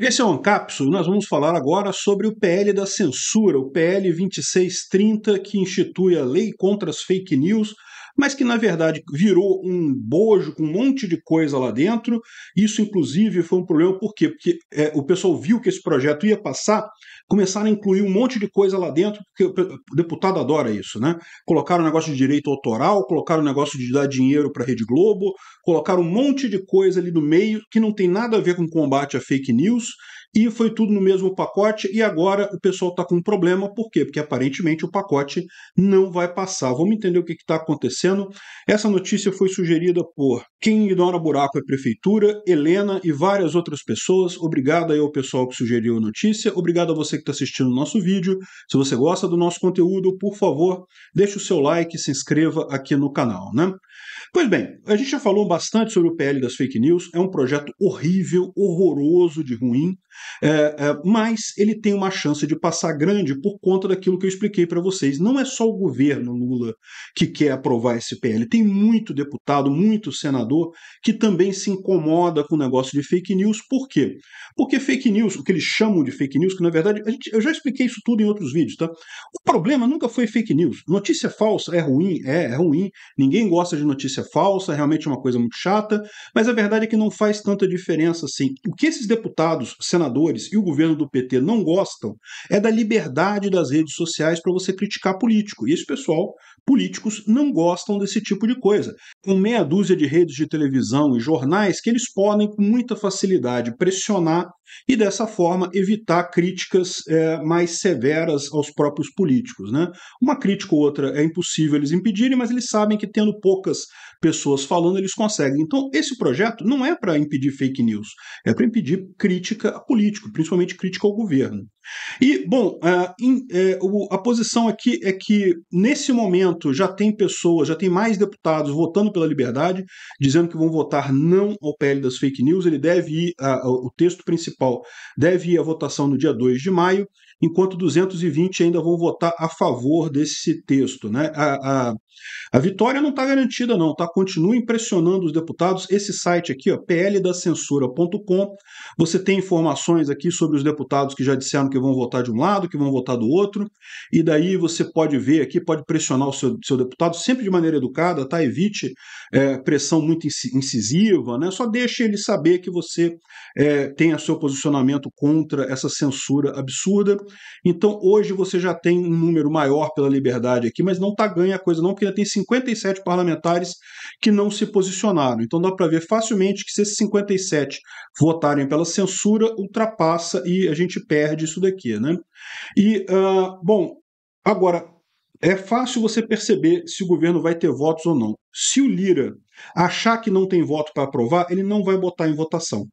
Esse é o Ancapsul. Nós vamos falar agora sobre o PL da censura, o PL 2630, que institui a Lei contra as Fake News, mas que na verdade virou um bojo com um monte de coisa lá dentro. Isso, inclusive, foi um problema, por quê? Porque é, o pessoal viu que esse projeto ia passar, começaram a incluir um monte de coisa lá dentro, porque o deputado adora isso, né? Colocaram um negócio de direito autoral, colocaram um negócio de dar dinheiro para a Rede Globo, colocaram um monte de coisa ali no meio que não tem nada a ver com combate a fake news e foi tudo no mesmo pacote e agora o pessoal está com um problema, por quê? Porque aparentemente o pacote não vai passar. Vamos entender o que está acontecendo acontecendo. Essa notícia foi sugerida por Quem Ignora Buraco é Prefeitura, Helena e várias outras pessoas. Obrigado aí ao pessoal que sugeriu a notícia. Obrigado a você que está assistindo o nosso vídeo. Se você gosta do nosso conteúdo, por favor, deixe o seu like e se inscreva aqui no canal, né? Pois bem, a gente já falou bastante sobre o PL das fake news. É um projeto horrível, horroroso de ruim, é, é, mas ele tem uma chance de passar grande por conta daquilo que eu expliquei para vocês. Não é só o governo Lula que quer aprovar SPL. Tem muito deputado, muito senador que também se incomoda com o negócio de fake news. Por quê? Porque fake news, o que eles chamam de fake news, que na verdade, gente, eu já expliquei isso tudo em outros vídeos, tá? O problema nunca foi fake news. Notícia falsa é ruim, é, é ruim. Ninguém gosta de notícia falsa, é realmente uma coisa muito chata, mas a verdade é que não faz tanta diferença assim. O que esses deputados, senadores e o governo do PT não gostam é da liberdade das redes sociais para você criticar político. E esse pessoal políticos não gostam desse tipo de coisa com meia dúzia de redes de televisão e jornais que eles podem, com muita facilidade, pressionar e, dessa forma, evitar críticas é, mais severas aos próprios políticos. Né? Uma crítica ou outra é impossível eles impedirem, mas eles sabem que, tendo poucas pessoas falando, eles conseguem. Então, esse projeto não é para impedir fake news, é para impedir crítica a político, principalmente crítica ao governo. E, bom, eh, eh, a posição aqui é que, nesse momento, já tem pessoas, já tem mais deputados votando lutando pela liberdade, dizendo que vão votar não ao PL das fake news. Ele deve ir, a, a, o texto principal deve ir à votação no dia 2 de maio, enquanto 220 ainda vão votar a favor desse texto. Né? A, a, a vitória não está garantida, não, tá? Continua impressionando os deputados. Esse site aqui, pldacensura.com, você tem informações aqui sobre os deputados que já disseram que vão votar de um lado, que vão votar do outro, e daí você pode ver aqui, pode pressionar o seu, seu deputado, sempre de maneira educada, tá? Evite é, pressão muito incisiva, né? Só deixe ele saber que você é, o seu posicionamento contra essa censura absurda. Então hoje você já tem um número maior pela liberdade aqui, mas não está ganha a coisa não, porque ainda tem 57 parlamentares que não se posicionaram. Então dá para ver facilmente que se esses 57 votarem pela censura, ultrapassa e a gente perde isso daqui, né? E, uh, bom, agora, é fácil você perceber se o governo vai ter votos ou não. Se o Lira achar que não tem voto para aprovar, ele não vai botar em votação.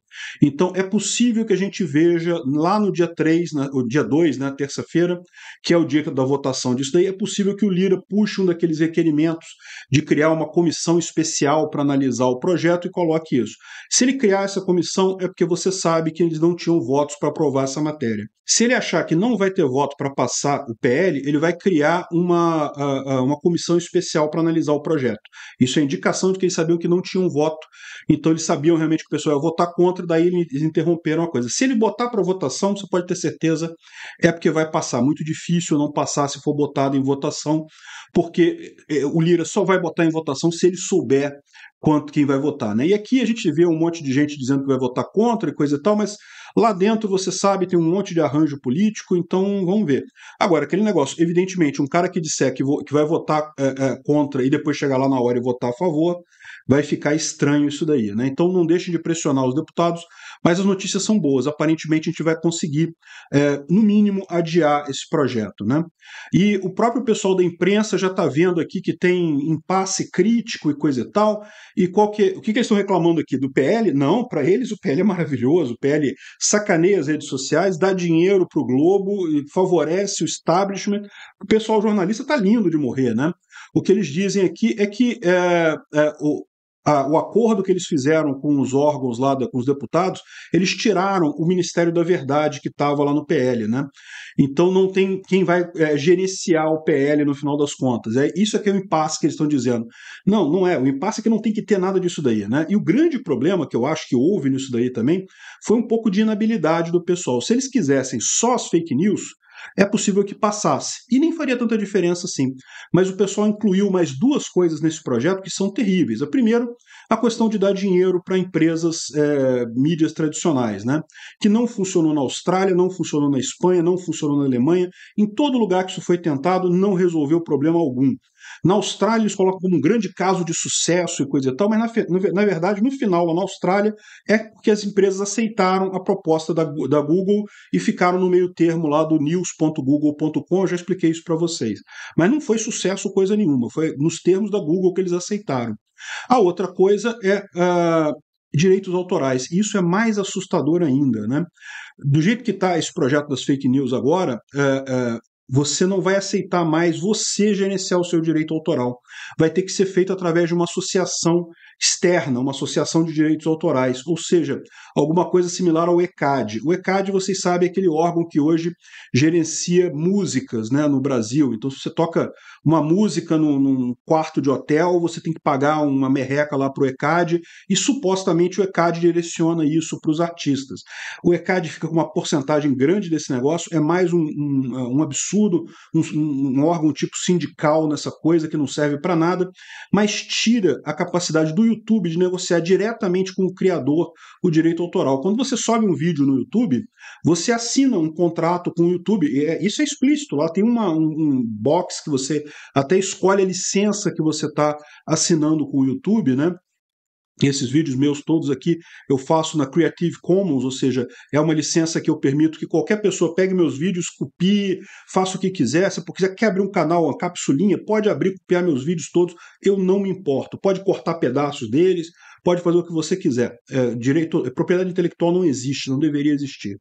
Então é possível que a gente veja lá no dia 3, na, o dia 2, na né, terça-feira, que é o dia da votação disso daí, é possível que o Lira puxe um daqueles requerimentos de criar uma comissão especial para analisar o projeto e coloque isso. Se ele criar essa comissão, é porque você sabe que eles não tinham votos para aprovar essa matéria. Se ele achar que não vai ter voto para passar o PL, ele vai criar uma, ah, ah, uma comissão especial para analisar o projeto. Isso é indicação de que eles sabiam que não tinham voto. Então eles sabiam realmente que o pessoal ia votar contra, daí eles interromperam a coisa. Se ele botar para votação, você pode ter certeza, é porque vai passar. Muito difícil não passar se for botado em votação, porque é, é, o Lira só vai botar em votação se ele souber quanto quem vai votar. Né? E aqui a gente vê um monte de gente dizendo que vai votar contra e coisa e tal, mas Lá dentro, você sabe, tem um monte de arranjo político, então vamos ver. Agora, aquele negócio, evidentemente, um cara que disser que, que vai votar é, é, contra e depois chegar lá na hora e votar a favor, vai ficar estranho isso daí, né? Então não deixem de pressionar os deputados, mas as notícias são boas. Aparentemente a gente vai conseguir, é, no mínimo, adiar esse projeto, né? E o próprio pessoal da imprensa já está vendo aqui que tem impasse crítico e coisa e tal. E qual que, o que, que eles estão reclamando aqui? Do PL? Não, para eles o PL é maravilhoso, o PL sacaneia as redes sociais, dá dinheiro para o Globo, favorece o establishment. O pessoal jornalista está lindo de morrer, né? O que eles dizem aqui é que é, é, o, a, o acordo que eles fizeram com os órgãos lá, da, com os deputados, eles tiraram o Ministério da Verdade que estava lá no PL, né? Então não tem quem vai é, gerenciar o PL no final das contas. É isso é que é o impasse que eles estão dizendo. Não, não é. O impasse é que não tem que ter nada disso daí, né? E o grande problema que eu acho que houve nisso daí também foi um pouco de inabilidade do pessoal. Se eles quisessem só as fake news, é possível que passasse. E nem faria tanta diferença assim. Mas o pessoal incluiu mais duas coisas nesse projeto que são terríveis. A primeira, a questão de dar dinheiro para empresas é, mídias tradicionais, né? Que não funcionou na Austrália, não funcionou na Espanha, não funcionou na Alemanha. Em todo lugar que isso foi tentado, não resolveu problema algum. Na Austrália, eles colocam como um grande caso de sucesso e coisa e tal, mas na, na verdade, no final, lá na Austrália, é porque as empresas aceitaram a proposta da, da Google e ficaram no meio termo lá do news apps.google.com, eu já expliquei isso para vocês. Mas não foi sucesso coisa nenhuma, foi nos termos da Google que eles aceitaram. A outra coisa é uh, direitos autorais. Isso é mais assustador ainda. Né? Do jeito que está esse projeto das fake news agora, uh, uh, você não vai aceitar mais você gerenciar o seu direito autoral. Vai ter que ser feito através de uma associação externa, uma associação de direitos autorais, ou seja, alguma coisa similar ao ECAD. O ECAD, vocês sabem, é aquele órgão que hoje gerencia músicas né, no Brasil. Então, se você toca uma música num, num quarto de hotel, você tem que pagar uma merreca lá para o ECAD, e supostamente o ECAD direciona isso para os artistas. O ECAD fica com uma porcentagem grande desse negócio, é mais um, um, um absurdo, um, um órgão tipo sindical nessa coisa que não serve para nada, mas tira a capacidade do YouTube, de negociar diretamente com o criador o direito autoral. Quando você sobe um vídeo no YouTube, você assina um contrato com o YouTube, é, isso é explícito, lá tem uma, um, um box que você até escolhe a licença que você está assinando com o YouTube, né? Esses vídeos meus todos aqui eu faço na Creative Commons, ou seja, é uma licença que eu permito que qualquer pessoa pegue meus vídeos, copie, faça o que quiser. Se quiser quer abrir um canal, uma capsulinha, pode abrir, copiar meus vídeos todos, eu não me importo. Pode cortar pedaços deles, pode fazer o que você quiser. É, direito, é, propriedade intelectual não existe, não deveria existir.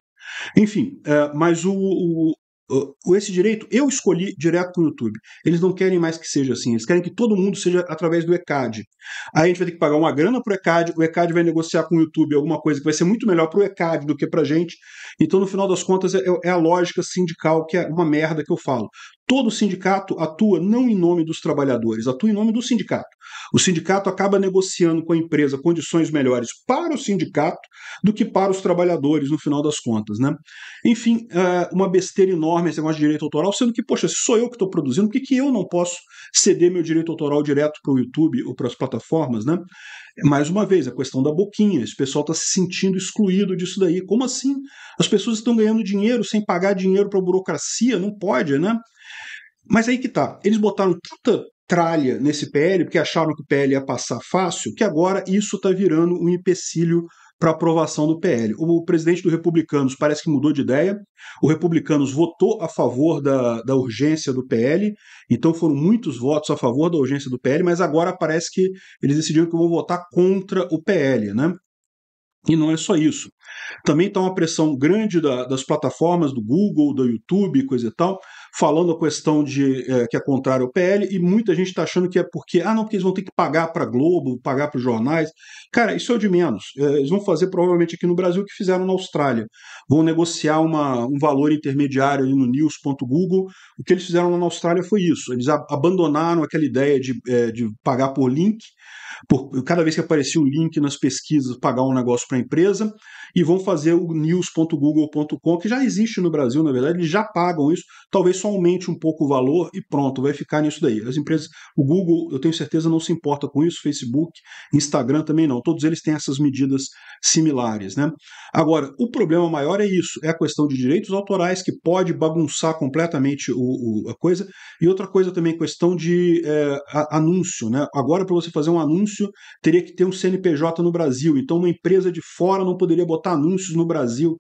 Enfim, é, mas o, o, ah, esse direito eu escolhi direto com o YouTube. Eles não querem mais que seja assim, eles querem que todo mundo seja através do ECAD. Aí a gente vai ter que pagar uma grana para o ECAD, o ECAD vai negociar com o YouTube alguma coisa que vai ser muito melhor para o ECAD do que para gente. Então, no final das contas, é, é, a lógica sindical que é uma merda que eu falo. Todo sindicato atua não em nome dos trabalhadores, atua em nome do sindicato. O sindicato acaba negociando com a empresa condições melhores para o sindicato do que para os trabalhadores, no final das contas. Né? Enfim, é uma besteira enorme esse negócio de direito autoral, sendo que, poxa, se sou eu que estou produzindo, por que, que eu não posso ceder meu direito autoral direto para o YouTube ou para as plataformas? Né? Mais uma vez, a questão da boquinha. Esse pessoal está se sentindo excluído disso daí. Como assim? As pessoas estão ganhando dinheiro sem pagar dinheiro para a burocracia? Não pode, né? Mas aí que tá. Eles botaram tanta tralha nesse PL, porque acharam que o PL ia passar fácil, que agora isso está virando um empecilho para aprovação do PL. O presidente do Republicanos parece que mudou de ideia. O Republicanos votou a favor da, da urgência do PL, então foram muitos votos a favor da urgência do PL, mas agora parece que eles decidiram que vão votar contra o PL, né? E não é só isso. Também está uma pressão grande da, das plataformas, do Google, do YouTube, coisa e tal, falando a questão de é, que é contrário ao PL, e muita gente está achando que é porque, ah, não, porque eles vão ter que pagar para Globo, pagar para os jornais. Cara, isso é o de menos. É, eles vão fazer provavelmente aqui no Brasil o que fizeram na Austrália. Vão negociar uma, um valor intermediário ali no news.google. O que eles fizeram na Austrália foi isso. Eles abandonaram aquela ideia de, é, de pagar por link por, cada vez que aparecer o link nas pesquisas, pagar um negócio para a empresa, e vão fazer o news.google.com, que já existe no Brasil, na verdade, eles já pagam isso, talvez só aumente um pouco o valor e pronto, vai ficar nisso daí. As empresas, o Google, eu tenho certeza, não se importa com isso, Facebook, Instagram também não, todos eles têm essas medidas similares. Né? Agora, o problema maior é isso, é a questão de direitos autorais, que pode bagunçar completamente o, o a coisa, e outra coisa também, questão de é, anúncio, né? Agora, para você fazer um anúncio, anúncio teria que ter um CNPJ no Brasil, então uma empresa de fora não poderia botar anúncios no Brasil.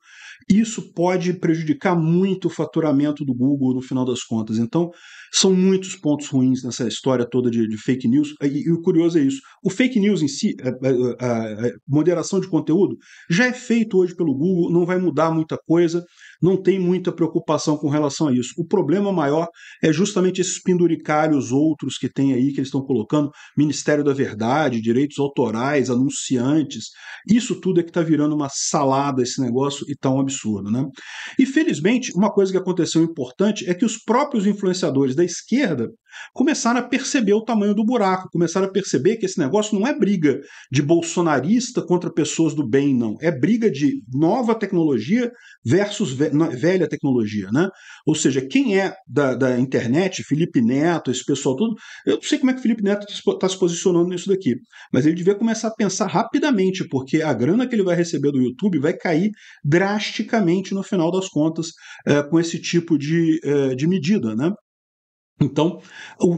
Isso pode prejudicar muito o faturamento do Google no final das contas. Então, são muitos pontos ruins nessa história toda de, de fake news. E, e, o curioso é isso: o fake news em si, a, a, a moderação de conteúdo, já é feito hoje pelo Google, não vai mudar muita coisa não tem muita preocupação com relação a isso. O problema maior é justamente esses penduricários outros que tem aí, que eles estão colocando, Ministério da Verdade, direitos autorais, anunciantes, isso tudo é que está virando uma salada esse negócio e tá um absurdo, né? E felizmente, uma coisa que aconteceu importante é que os próprios influenciadores da esquerda começaram a perceber o tamanho do buraco, começaram a perceber que esse negócio não é briga de bolsonarista contra pessoas do bem, não. É briga de nova tecnologia versus velha tecnologia, né? Ou seja, quem é da, da internet, Felipe Neto, esse pessoal todo, eu não sei como é que o Felipe Neto está tá se posicionando nisso daqui, mas ele devia começar a pensar rapidamente, porque a grana que ele vai receber do YouTube vai cair drasticamente no final das contas é, com esse tipo de, é, de medida, né? Então,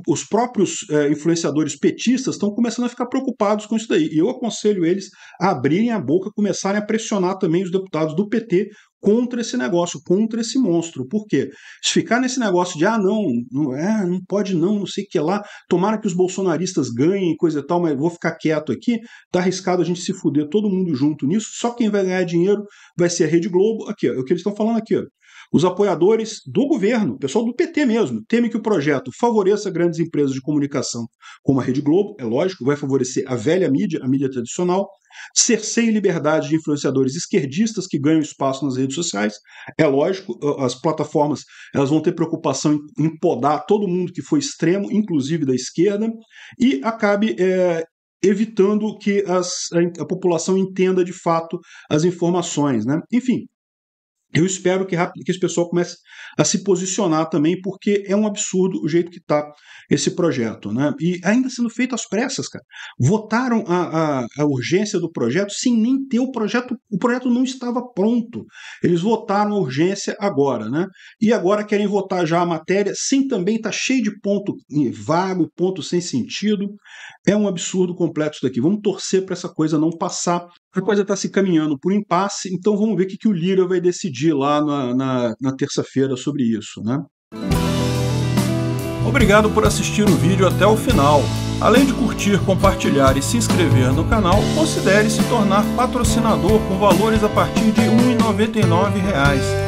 os próprios é, influenciadores petistas estão começando a ficar preocupados com isso daí. E eu aconselho eles a abrirem a boca, começarem a pressionar também os deputados do PT contra esse negócio, contra esse monstro. Por quê? Se ficar nesse negócio de, ah, não, não, é, não pode não, não sei o que lá, tomara que os bolsonaristas ganhem coisa e tal, mas vou ficar quieto aqui, tá arriscado a gente se fuder todo mundo junto nisso, só quem vai ganhar dinheiro vai ser a Rede Globo. Aqui, ó, é o que eles estão falando aqui, ó. Os apoiadores do governo, o pessoal do PT mesmo, temem que o projeto favoreça grandes empresas de comunicação, como a Rede Globo, é lógico, vai favorecer a velha mídia, a mídia tradicional, sem liberdade de influenciadores esquerdistas que ganham espaço nas redes sociais. É lógico, as plataformas elas vão ter preocupação em podar todo mundo que foi extremo, inclusive da esquerda, e acabe é, evitando que as, a, a, população entenda de fato as informações. Né? Enfim, eu espero que, rápido, que esse pessoal comece a se posicionar também, porque é um absurdo o jeito que está esse projeto. Né? E ainda sendo feito às pressas, cara. Votaram a, a, a, urgência do projeto sem nem ter o projeto. O projeto não estava pronto. Eles votaram a urgência agora, né? E agora querem votar já a matéria sem também estar tá cheio de ponto vago, ponto sem sentido. É um absurdo completo isso daqui. Vamos torcer para essa coisa não passar a coisa está se caminhando por impasse, então vamos ver o que, que o Lira vai decidir lá na, na, na terça-feira sobre isso. Né? Obrigado por assistir o vídeo até o final. Além de curtir, compartilhar e se inscrever no canal, considere se tornar patrocinador com valores a partir de R$ 1,99